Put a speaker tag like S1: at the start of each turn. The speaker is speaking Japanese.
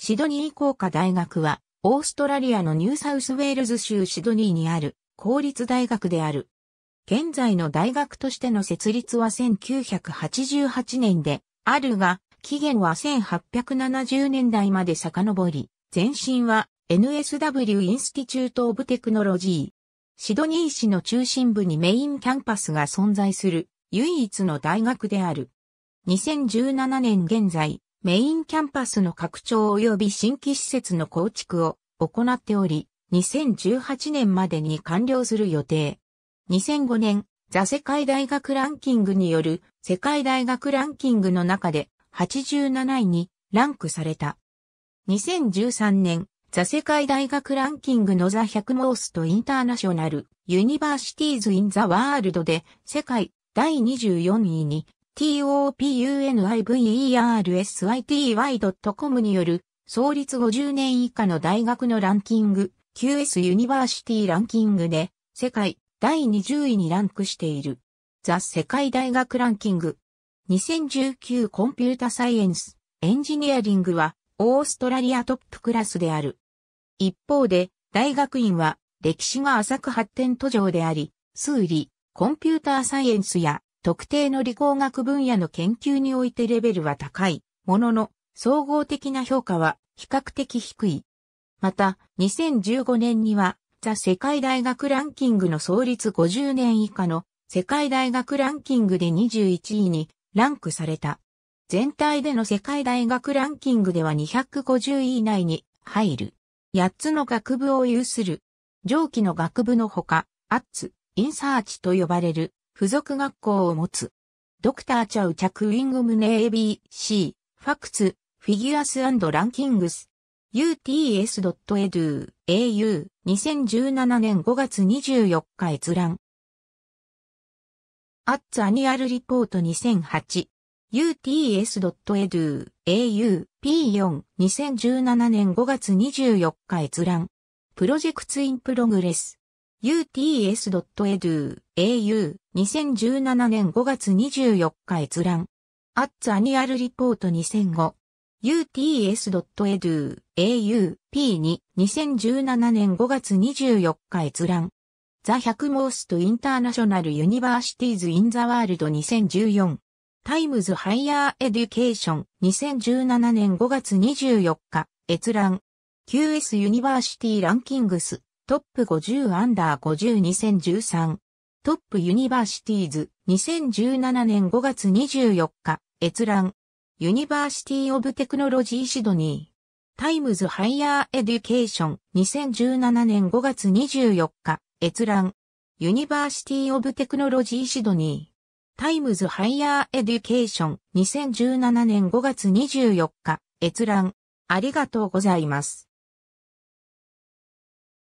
S1: シドニー工科大学は、オーストラリアのニューサウスウェールズ州シドニーにある公立大学である。現在の大学としての設立は1988年であるが、期限は1870年代まで遡り、前身は NSW インスティチュート・オブ・テクノロジー。シドニー市の中心部にメインキャンパスが存在する唯一の大学である。2017年現在、メインキャンパスの拡張及び新規施設の構築を行っており、2018年までに完了する予定。2005年、ザ・世界大学ランキングによる世界大学ランキングの中で87位にランクされた。2013年、ザ・世界大学ランキングのザ・100モースト・インターナショナル・ユニバーシティーズ・イン・ザ・ワールドで世界第24位に topuniversity.com による創立50年以下の大学のランキング QS ユニバーシティランキングで世界第20位にランクしているザ・世界大学ランキング2019コンピュータサイエンスエンジニアリングはオーストラリアトップクラスである一方で大学院は歴史が浅く発展途上であり数理コンピューターサイエンスや特定の理工学分野の研究においてレベルは高い、ものの、総合的な評価は比較的低い。また、2015年には、ザ・世界大学ランキングの創立50年以下の世界大学ランキングで21位にランクされた。全体での世界大学ランキングでは250位以内に入る。8つの学部を有する。上記の学部のほか、アッツ、インサーチと呼ばれる付属学校を持つ。ドクター・チャウ・チャク・ウィングムネ ABC、ファクツ、フィギュアスランキングス、uts.edu、au、2017年5月24日閲覧。アッツ・アニュアル・リポート2008。uts.edu, au, p4, 2017年5月24日閲覧。プロジェクツインプログレス。uts.edu, au, 2017年5月24日閲覧。アッツアニアルリポート2005。uts.edu, au, p2、2017年5月24日閲覧。ザ・100モースト・インターナショナル・ユニバーシティーズ・イン・ザ・ワールド2014。タイムズ・ハイヤー・エデュケーション2017年5月24日、閲覧。QS ユニバーシティランキングストップ50アンダー50 2013。トップユニバーシティーズ2017年5月24日閲覧。ユニバーシティオブテクノロジーシドニー。タイムズハイヤーエデュケーション2017年5月24日閲覧。ユニバーシティオブテクノロジーシドニー。タイムズハイヤーエデュケーション2017年5月24日閲覧。ありがとうございます。